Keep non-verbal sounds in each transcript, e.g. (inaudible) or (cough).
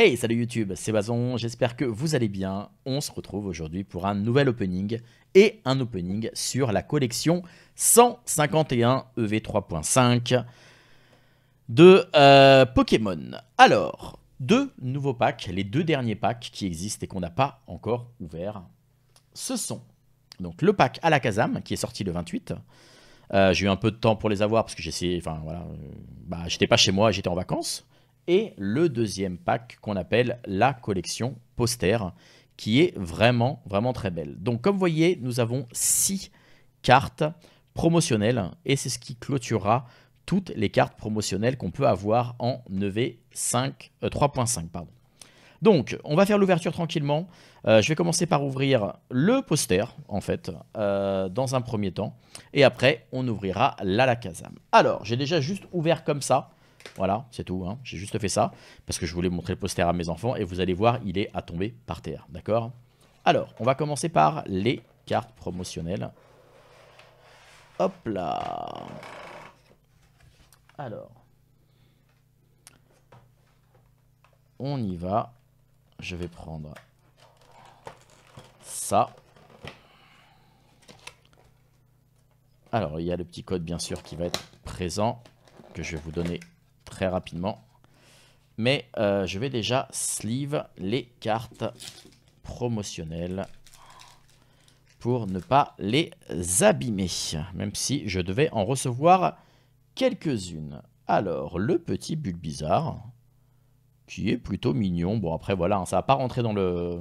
Hey, salut YouTube, c'est Bazon, j'espère que vous allez bien. On se retrouve aujourd'hui pour un nouvel opening et un opening sur la collection 151 EV3.5 e de euh, Pokémon. Alors, deux nouveaux packs, les deux derniers packs qui existent et qu'on n'a pas encore ouverts, ce sont donc le pack à la Kazam qui est sorti le 28. Euh, j'ai eu un peu de temps pour les avoir parce que j'essayais, enfin voilà, euh, bah, j'étais pas chez moi, j'étais en vacances et le deuxième pack qu'on appelle la collection poster, qui est vraiment, vraiment très belle. Donc comme vous voyez, nous avons six cartes promotionnelles, et c'est ce qui clôturera toutes les cartes promotionnelles qu'on peut avoir en 9V5, e 3.5. Euh, pardon. Donc, on va faire l'ouverture tranquillement. Euh, je vais commencer par ouvrir le poster, en fait, euh, dans un premier temps. Et après, on ouvrira la Alors, j'ai déjà juste ouvert comme ça. Voilà, c'est tout. Hein. J'ai juste fait ça parce que je voulais montrer le poster à mes enfants et vous allez voir, il est à tomber par terre. D'accord Alors, on va commencer par les cartes promotionnelles. Hop là Alors. On y va. Je vais prendre ça. Alors, il y a le petit code, bien sûr, qui va être présent, que je vais vous donner très rapidement. Mais euh, je vais déjà sleeve les cartes promotionnelles pour ne pas les abîmer. Même si je devais en recevoir quelques-unes. Alors, le petit bulle bizarre, qui est plutôt mignon. Bon, après, voilà, hein, ça va pas rentrer dans le,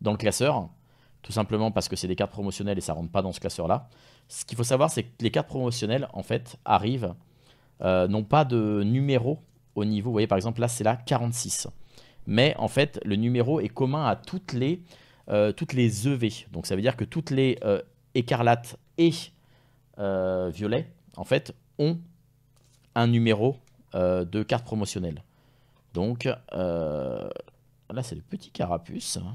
dans le classeur. Tout simplement parce que c'est des cartes promotionnelles et ça rentre pas dans ce classeur-là. Ce qu'il faut savoir, c'est que les cartes promotionnelles, en fait, arrivent euh, n'ont pas de numéro au niveau. Vous voyez, par exemple, là, c'est la 46. Mais en fait, le numéro est commun à toutes les, euh, toutes les EV. Donc ça veut dire que toutes les euh, écarlates et violets, en fait, ont un numéro de carte promotionnelle. Donc là, c'est le petit carapuce. Hein.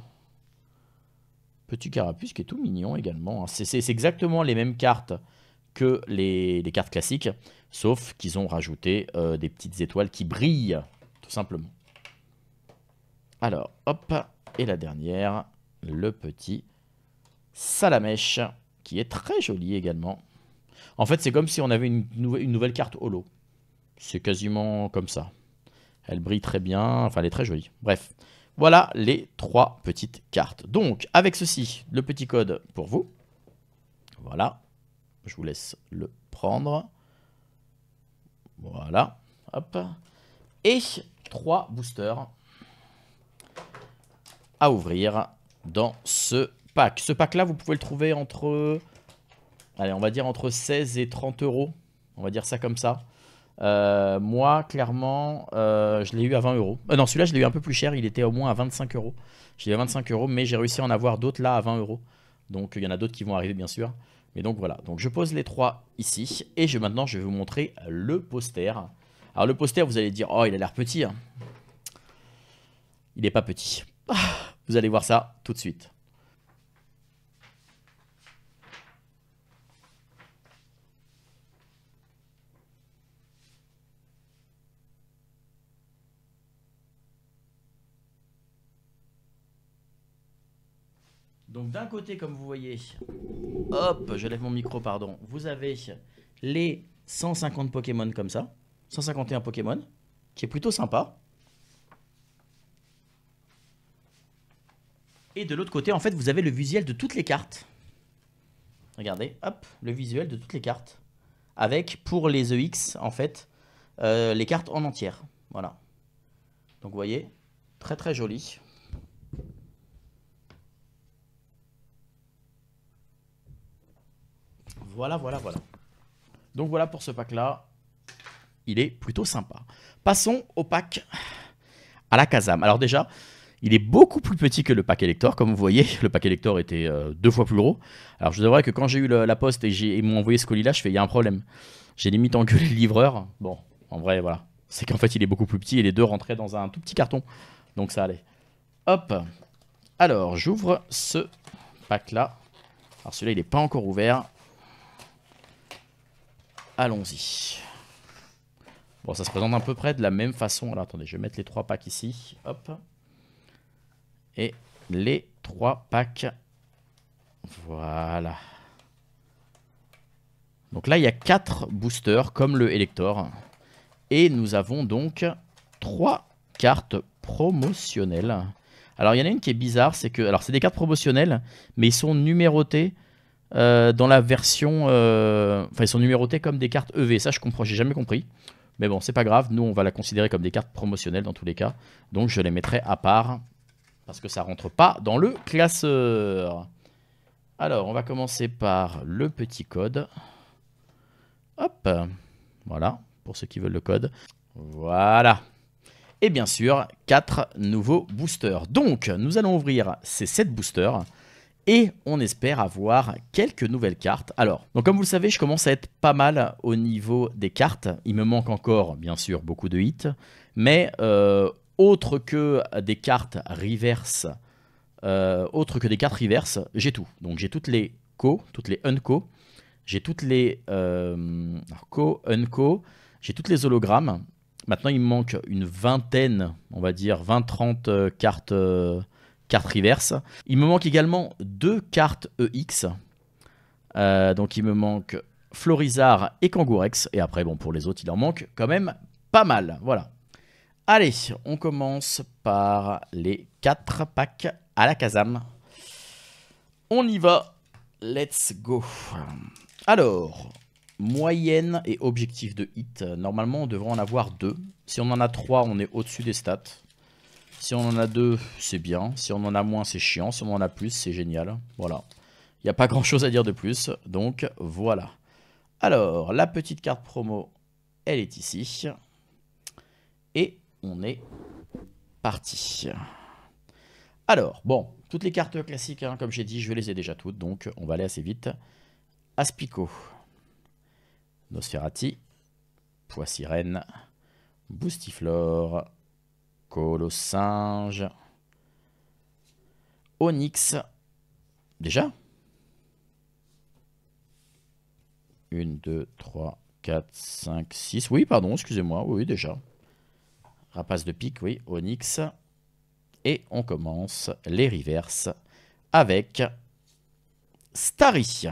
Petit carapuce qui est tout mignon également. Hein. C'est exactement les mêmes cartes que les, cartes classiques, sauf qu'ils ont rajouté euh, des petites étoiles qui brillent, tout simplement. Alors, hop, et la dernière, le petit Salamèche, qui est très joli également. En fait, c'est comme si on avait une, une nouvelle carte holo. C'est quasiment comme ça. Elle brille très bien, enfin elle est très jolie. Bref, voilà les trois petites cartes. Donc, avec ceci, le petit code pour vous. Voilà. Je vous laisse le prendre. Voilà. Hop. Et trois boosters à ouvrir dans ce pack. Ce pack-là, vous pouvez le trouver entre... Allez, on va dire entre 16 et 30 euros. On va dire ça comme ça. Euh, moi, clairement, euh, je l'ai eu à 20 euros. Euh, non, celui-là, je l'ai eu un peu plus cher. Il était au moins à 25 euros. J'ai eu à 25 euros, mais j'ai réussi à en avoir d'autres là à 20 euros. Donc, il y en a d'autres qui vont arriver, bien sûr. Et donc voilà, donc je pose les trois ici et maintenant je vais vous montrer le poster. Alors le poster, vous allez dire, oh il a l'air petit. Hein. Il n'est pas petit. Ah, vous allez voir ça tout de suite. Donc d'un côté, comme vous voyez, hop, je lève mon micro, pardon, vous avez les 150 Pokémon comme ça, 151 Pokémon, qui est plutôt sympa. Et de l'autre côté, en fait, vous avez le visuel de toutes les cartes. Regardez, hop, le visuel de toutes les cartes. Avec, pour les EX, en fait, euh, les cartes en entière. Voilà. Donc, vous voyez, très très joli. Voilà, voilà, voilà. Donc voilà pour ce pack-là. Il est plutôt sympa. Passons au pack à la Kazam. Alors déjà, il est beaucoup plus petit que le pack Elector, comme vous voyez. (laughs) Le pack Elector était euh, deux fois plus gros. Alors je devrais que quand j'ai eu la poste et ils m'ont envoyé ce colis-là, je fais, il y a un problème. J'ai limite engueulé le livreur. Bon, en vrai, voilà. C'est qu'en fait, il est beaucoup plus petit et les deux rentraient dans un tout petit carton. Donc ça allait. Hop. Alors, j'ouvre ce pack-là. Alors celui-là, il n'est pas encore ouvert allons-y. Bon, ça se présente à peu près de la même façon. Alors, attendez, je vais mettre les trois packs ici. Hop. Et les trois packs. Voilà. Donc là, il y a quatre boosters, comme le Elector. Et nous avons donc trois cartes promotionnelles. Alors, il y en a une qui est bizarre, c'est que... Alors, c'est des cartes promotionnelles, mais ils sont numérotées euh, dans la version. Euh, enfin, ils sont numérotés comme des cartes EV. Ça, je comprends, j'ai jamais compris. Mais bon, c'est pas grave. Nous, on va la considérer comme des cartes promotionnelles dans tous les cas. Donc, je les mettrai à part parce que ça rentre pas dans le classeur. Alors, on va commencer par le petit code. Hop, voilà, pour ceux qui veulent le code. Voilà. Et bien sûr, 4 nouveaux boosters. Donc, nous allons ouvrir ces 7 boosters et on espère avoir quelques nouvelles cartes. Alors, donc comme vous le savez, je commence à être pas mal au niveau des cartes. Il me manque encore, bien sûr, beaucoup de hits, mais euh, autre que des cartes reverse, euh, autre que des cartes reverse, j'ai tout. Donc j'ai toutes les co, toutes les unco, j'ai toutes les euh, co, unco, j'ai toutes les hologrammes. Maintenant, il me manque une vingtaine, on va dire 20-30 cartes Carte reverse. Il me manque également deux cartes EX. Euh, donc il me manque Florizard et Kangourex. Et après, bon, pour les autres, il en manque quand même pas mal. Voilà. Allez, on commence par les quatre packs à la Kazam. On y va. Let's go. Alors, moyenne et objectif de hit. Normalement, on devrait en avoir deux. Si on en a trois, on est au-dessus des stats. Si on en a deux, c'est bien. Si on en a moins, c'est chiant. Si on en a plus, c'est génial. Voilà. Il n'y a pas (laughs) grand chose à dire de plus. Donc voilà. Alors, la petite carte promo, elle est ici. Et on est parti. Alors, bon, toutes les cartes classiques, hein, comme j'ai dit, je les ai déjà toutes. Donc on va aller assez vite. Aspico. Nosferati. Poissirène. Boustiflore. Colossinge. Onyx. Déjà 1, 2, 3, 4, 5, 6. Oui, pardon, excusez-moi. Oui, déjà. Rapace de pique, oui. Onyx. Et on commence les reverses avec Starry.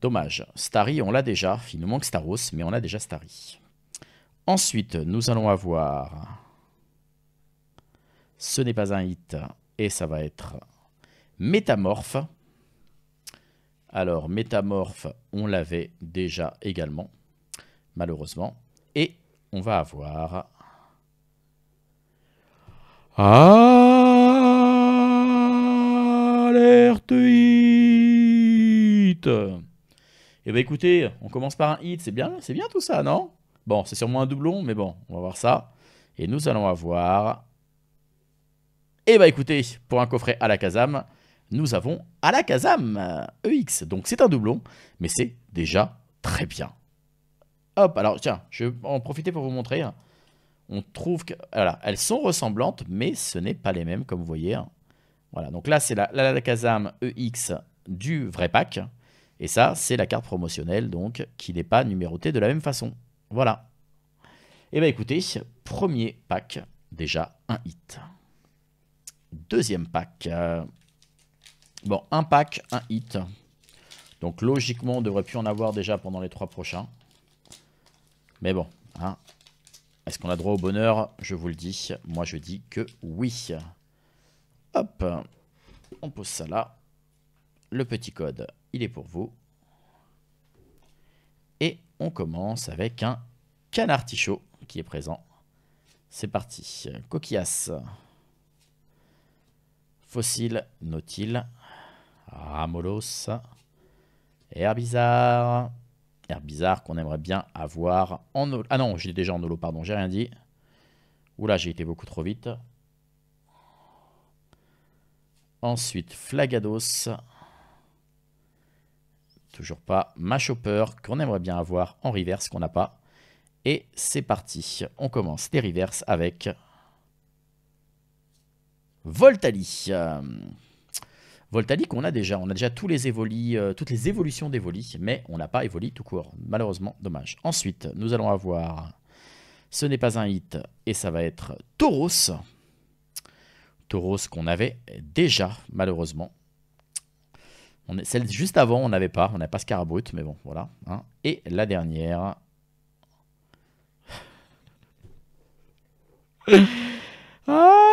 Dommage. Starry, on l'a déjà. Il nous manque Staros, mais on a déjà Starry. Ensuite, nous allons avoir ce n'est pas un hit. Et ça va être Métamorphe. Alors, Métamorphe, on l'avait déjà également, malheureusement. Et on va avoir... Alerte hit Eh bien écoutez, on commence par un hit, c'est bien, c'est bien tout ça, non Bon, c'est sûrement un doublon, mais bon, on va voir ça. Et nous allons avoir et eh bah ben, écoutez, pour un coffret à la Kazam, nous avons à la Kazam EX. Euh, e donc c'est un doublon, mais c'est déjà très bien. Hop, alors tiens, je vais en profiter pour vous montrer. On trouve que, voilà, elles sont ressemblantes, mais ce n'est pas les mêmes, comme vous voyez. Hein. Voilà, donc là, c'est la, la, la EX du vrai pack. Et ça, c'est la carte promotionnelle, donc, qui n'est pas numérotée de la même façon. Voilà. Et eh bah ben, écoutez, premier pack, déjà un hit. Deuxième pack. Euh, bon, un pack, un hit. Donc logiquement, on devrait plus en avoir déjà pendant les trois prochains. Mais bon, hein. Est-ce qu'on a droit au bonheur Je vous le dis. Moi, je dis que oui. Hop. On pose ça là. Le petit code, il est pour vous. Et on commence avec un canard qui est présent. C'est parti. Coquillasse. Fossile, Nautil, Ramolos bizarre air bizarre qu'on aimerait bien avoir en... Ah non, j'ai déjà en holo, pardon, j'ai rien dit. Oula, j'ai été beaucoup trop vite. Ensuite, Flagados. Toujours pas. Machopper, qu'on aimerait bien avoir en reverse, qu'on n'a pas. Et c'est parti. On commence les reverse avec Voltali. Euh, Voltali qu'on a déjà, on a déjà tous les euh, toutes les évolutions d'Evoli, mais on n'a pas Evoli tout court, malheureusement, dommage. Ensuite, nous allons avoir, ce n'est pas un hit, et ça va être Tauros. Tauros qu'on avait déjà, malheureusement. On est, celle juste avant, on n'avait pas, on n'avait pas Scarabut, mais bon, voilà. Hein. Et la dernière... (laughs) ah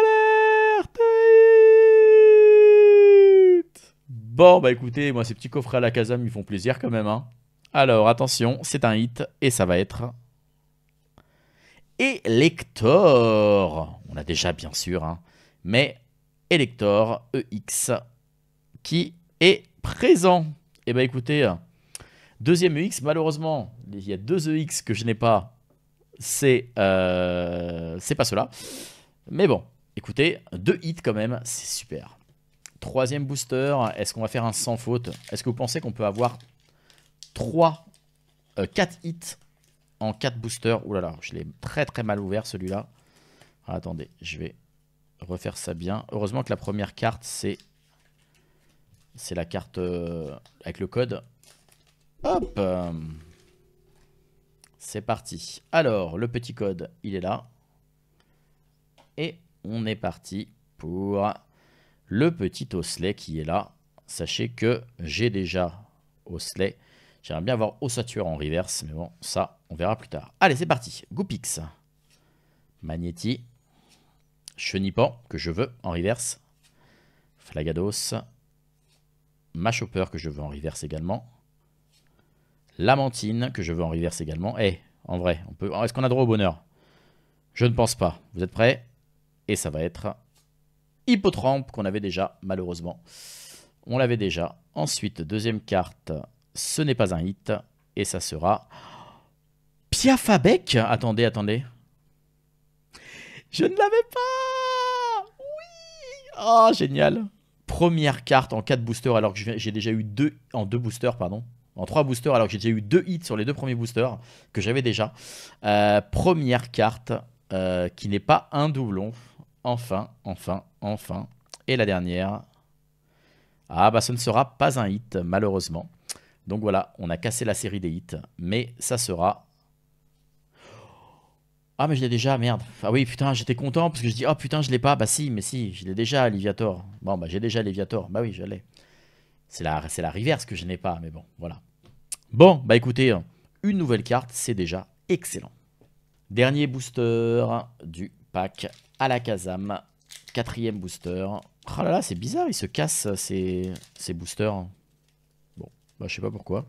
Bon, bah écoutez, moi ces petits coffrets à la casa ils font plaisir quand même. Hein. Alors attention, c'est un hit et ça va être... Elector On a déjà bien sûr, hein. mais Elector EX qui est présent. Et eh bah ben, écoutez, deuxième EX, malheureusement, il y a deux EX que je n'ai pas. C'est euh, pas cela. Mais bon, écoutez, deux hits quand même, c'est super. Troisième booster, est-ce qu'on va faire un sans faute Est-ce que vous pensez qu'on peut avoir 3, 4 euh, hits en 4 boosters Ouh là là, je l'ai très très mal ouvert celui-là. Ah, attendez, je vais refaire ça bien. Heureusement que la première carte, c'est c'est la carte euh, avec le code. Hop euh, C'est parti. Alors, le petit code, il est là. Et on est parti pour le petit osselet qui est là. Sachez que j'ai déjà osselet. J'aimerais bien avoir ossature en reverse, mais bon, ça, on verra plus tard. Allez, c'est parti. Goupix. Magnéti. Chenipan, que je veux en reverse. Flagados. Machopper, que je veux en reverse également. Lamantine, que je veux en reverse également. Eh, en vrai, on peut. Est-ce qu'on a droit au bonheur Je ne pense pas. Vous êtes prêts Et ça va être Hippotrampe qu'on avait déjà, malheureusement. On l'avait déjà. Ensuite, deuxième carte, ce n'est pas un hit. Et ça sera Piafabek Attendez, attendez. Je ne l'avais pas Oui Oh, génial Première carte en 4 boosters alors que j'ai déjà eu 2... En deux boosters, pardon. En 3 boosters alors que j'ai déjà eu 2 hits sur les deux premiers boosters que j'avais déjà. Euh, première carte euh, qui n'est pas un doublon. Enfin, enfin, enfin. Et la dernière. Ah bah ce ne sera pas un hit, malheureusement. Donc voilà, on a cassé la série des hits. Mais ça sera... Ah mais je l'ai déjà, merde. Ah oui, putain, j'étais content parce que je dis, oh putain, je l'ai pas. Bah si, mais si, je l'ai déjà, l'Eviator. Bon, bah j'ai déjà l'Eviator. Bah oui, je l'ai. C'est la, la reverse que je n'ai pas, mais bon, voilà. Bon, bah écoutez, une nouvelle carte, c'est déjà excellent. Dernier booster du pack à la Kazam. Quatrième booster. Oh là là, c'est bizarre, ils se cassent euh, ces, ces boosters. Bon, bah, je sais pas pourquoi.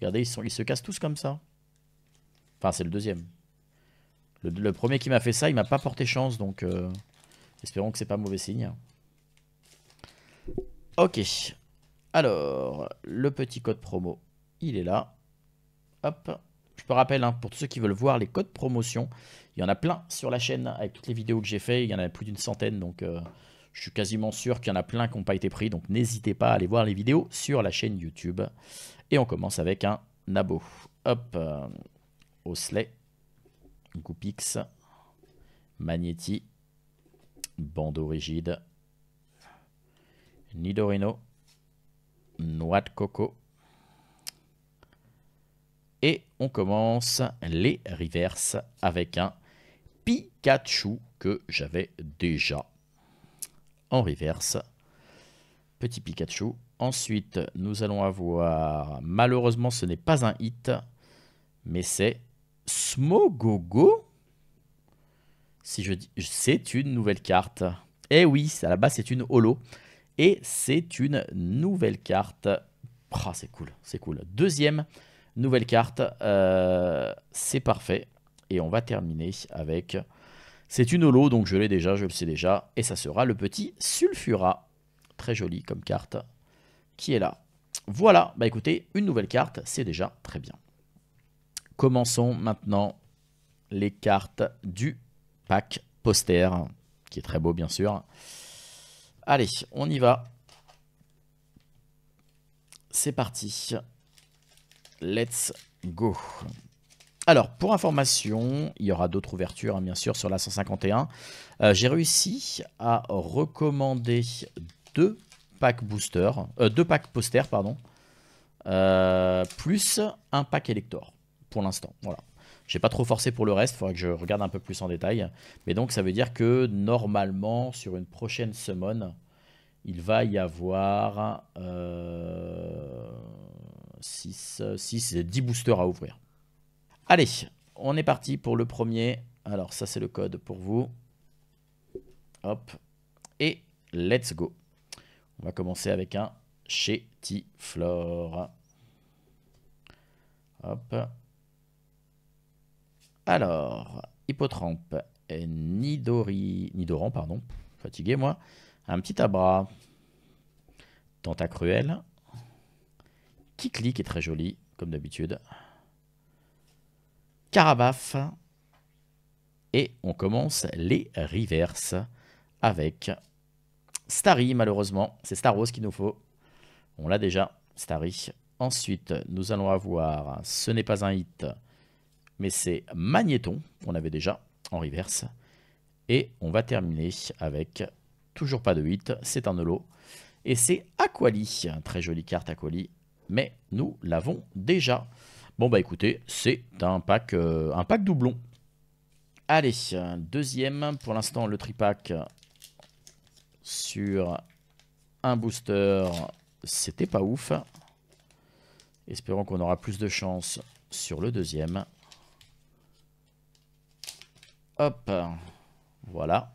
Regardez, ils, sont, ils se cassent tous comme ça. Enfin, c'est le deuxième. Le, premier qui m'a fait ça, il m'a pas porté chance, donc euh, espérons que c'est pas mauvais signe. Ok. Alors, le petit code promo, il est là. Hop je te rappelle, hein, pour tous ceux qui veulent voir les codes promotion, il y en a plein sur la chaîne avec toutes les vidéos que j'ai fait. Il y en a plus d'une centaine, donc euh, je suis quasiment sûr qu'il y en a plein qui n'ont pas été pris. Donc n'hésitez pas à aller voir les vidéos sur la chaîne YouTube. Et on commence avec un nabo. Hop, euh, Osley, Goupix, Magnetti, Bandeau rigide, Nidorino, Noix de coco commence les reverse avec un Pikachu que j'avais déjà en reverse. Petit Pikachu. Ensuite, nous allons avoir, malheureusement ce n'est pas un hit, mais c'est Smogogo. Si je dis, c'est une nouvelle carte. Eh oui, à la base c'est une holo. Et c'est une nouvelle carte. Ah, c'est cool, c'est cool. Deuxième, Nouvelle carte, euh, c'est parfait. Et on va terminer avec... C'est une holo, donc je l'ai déjà, je le sais déjà. Et ça sera le petit Sulfura. Très joli comme carte qui est là. Voilà, bah écoutez, une nouvelle carte, c'est déjà très bien. Commençons maintenant les cartes du pack poster, qui est très beau bien sûr. Allez, on y va. C'est parti. Let's go. Alors, pour information, il y aura d'autres ouvertures, hein, bien sûr, sur la 151. Euh, j'ai réussi à recommander deux packs booster, euh, deux packs poster, pardon, euh, plus un pack Elector, pour l'instant. Voilà. J'ai pas trop forcé pour le reste, il faudrait que je regarde un peu plus en détail. Mais donc, ça veut dire que normalement, sur une prochaine semaine, il va y avoir... Euh 6, 6 10 boosters à ouvrir. Allez, on est parti pour le premier. Alors ça c'est le code pour vous. Hop. Et let's go. On va commencer avec un Chétiflore. Hop. Alors, Hippotrampe, Nidori, Nidoran, pardon, fatigué moi. Un petit abra. Tentacruel, qui clique est très joli, comme d'habitude. Carabaf. Et on commence les revers avec Starry, malheureusement. C'est Star Rose qu'il nous faut. On l'a déjà, Starry. Ensuite, nous allons avoir Ce n'est pas un hit, mais c'est Magnéton, qu'on avait déjà en reverse. Et on va terminer avec Toujours pas de hit, c'est un holo. Et c'est Aquali, très jolie carte Aquali mais nous l'avons déjà. Bon bah écoutez, c'est un pack, euh, doublon. Allez, deuxième, pour l'instant le tripack sur un booster, c'était pas ouf. Espérons qu'on aura plus de chance sur le deuxième. Hop, voilà.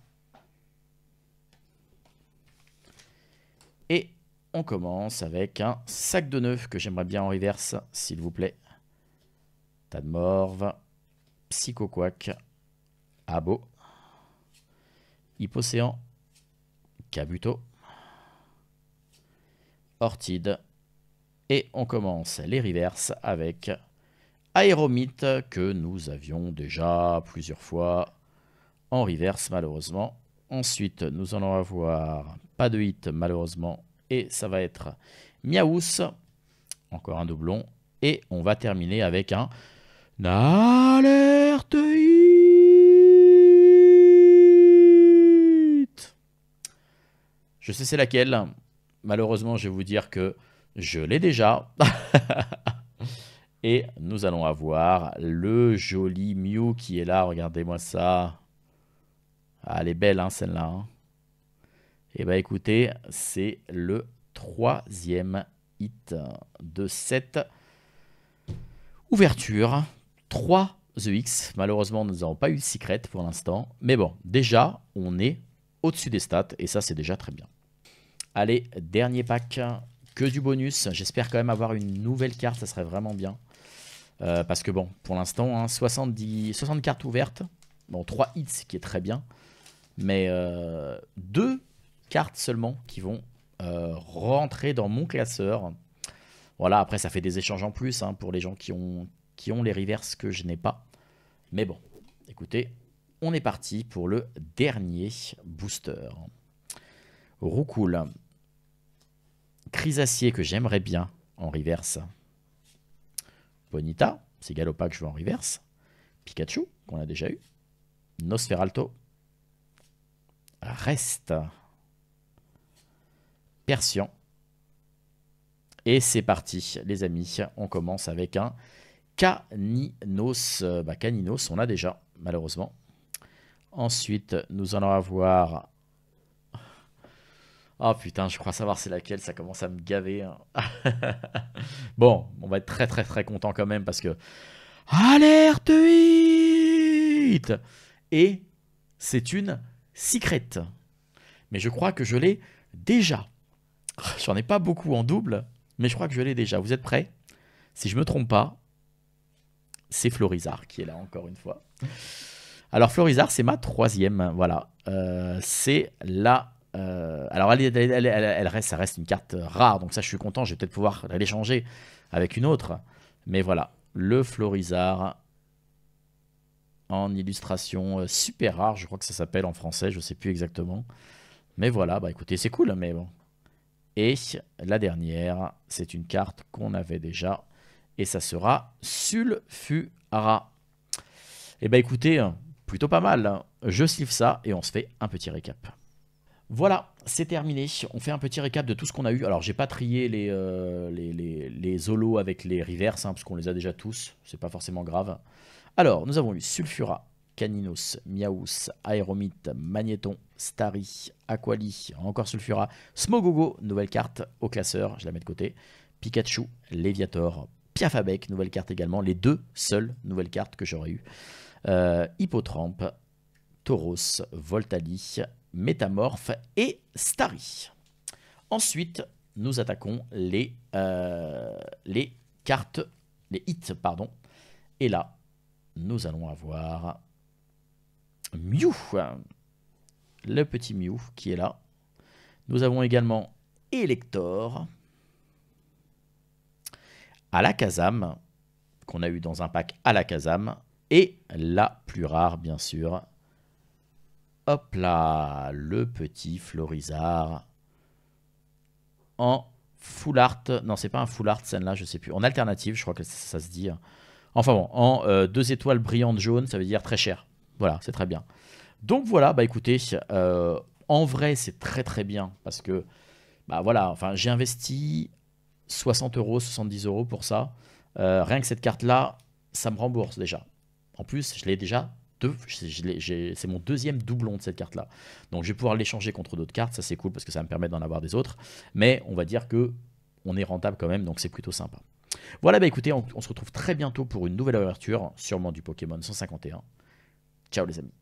On commence avec un sac de neuf que j'aimerais bien en reverse, s'il vous plaît. Tas de psychoquac, abo, hypocéan, cabuto, ortide. Et on commence les reverses avec Aéromite que nous avions déjà plusieurs fois en reverse malheureusement. Ensuite, nous allons avoir pas de hit malheureusement et ça va être Miaous, encore un doublon, et on va terminer avec un alerte Je sais c'est laquelle, malheureusement je vais vous dire que je l'ai déjà. (laughs) et nous allons avoir le joli Mew qui est là, regardez-moi ça. Ah, elle est belle hein, celle-là. Hein. Et eh bien écoutez, c'est le troisième hit de cette ouverture. 3 The X. Malheureusement, nous n'avons pas eu de secret pour l'instant. Mais bon, déjà, on est au-dessus des stats. Et ça, c'est déjà très bien. Allez, dernier pack. Que du bonus. J'espère quand même avoir une nouvelle carte. Ça serait vraiment bien. Euh, parce que bon, pour l'instant, 70, hein, 60 cartes ouvertes. Bon, 3 hits, ce qui est très bien. Mais 2 euh, cartes seulement qui vont euh, rentrer dans mon classeur. Voilà, après ça fait des échanges en plus hein, pour les gens qui ont, qui ont les reverses que je n'ai pas. Mais bon, écoutez, on est parti pour le dernier booster. Roucoule. Crisacier que j'aimerais bien en reverse. Bonita, c'est Galopa que je veux en reverse. Pikachu, qu'on a déjà eu. Nosferalto. Reste. Persian. Et c'est parti, les amis. On commence avec un Caninos. Bah, Caninos, on l'a déjà, malheureusement. Ensuite, nous allons avoir... Ah oh, putain, je crois savoir c'est laquelle, ça commence à me gaver. Hein. (laughs) bon, on va être très très très content quand même parce que... Alerte Et c'est une Secret, Mais je crois que je l'ai déjà. Ah, j'en ai pas beaucoup en double, mais je crois que je l'ai déjà. Vous êtes prêts Si je me trompe pas, c'est Florizard qui est là encore une fois. Alors Florizard, c'est ma troisième, voilà. Euh, c'est la... Euh, alors elle, reste, ça reste une carte rare, donc ça je suis content, je vais peut-être pouvoir l'échanger avec une autre. Mais voilà, le Florizard en illustration euh, super rare, je crois que ça s'appelle en français, je sais plus exactement. Mais voilà, bah écoutez, c'est cool, mais bon, et la dernière, c'est une carte qu'on avait déjà, et ça sera Sulfura. Eh bien écoutez, plutôt pas mal. Hein. Je sylve ça et on se fait un petit récap. Voilà, c'est terminé. On fait un petit récap de tout ce qu'on a eu. Alors, j'ai pas trié les, euh, les, les, avec les reverses, hein, parce qu'on les a déjà tous. C'est pas forcément grave. Alors, nous avons eu Sulfura, Caninos, Miaus, Aéromite, Magnéton, Starry, Aquali, encore Sulfura, Smogogo, nouvelle carte au classeur, je la mets de côté, Pikachu, Léviator, Piafabec, nouvelle carte également, les deux seules nouvelles cartes que j'aurais eues, euh, Hippotrampe, Tauros, Voltali, Métamorphe et Starry. Ensuite, nous attaquons les, euh, les cartes, les hits, pardon. Et là, nous allons avoir Mew, le petit Mew qui est là. Nous avons également Elector, Alakazam, qu'on a eu dans un pack Alakazam, et la plus rare bien sûr, hop là, le petit Florizard en full art, non c'est pas un full art scène là, je sais plus, en alternative je crois que ça, se dit, enfin bon, en euh, deux étoiles brillantes jaunes, ça veut dire très cher. Voilà, c'est très bien. Donc voilà, bah écoutez, euh, en vrai, c'est très très bien parce que, bah voilà, enfin, j'ai investi 60 euros, 70 euros pour ça. Euh, rien que cette carte-là, ça me rembourse déjà. En plus, je l'ai déjà deux, c'est mon deuxième doublon de cette carte-là. Donc je vais pouvoir l'échanger contre d'autres cartes, ça c'est cool parce que ça me permet d'en avoir des autres. Mais on va dire que on est rentable quand même, donc c'est plutôt sympa. Voilà, bah écoutez, on, on, se retrouve très bientôt pour une nouvelle ouverture, sûrement du Pokémon 151. Ciao les amis.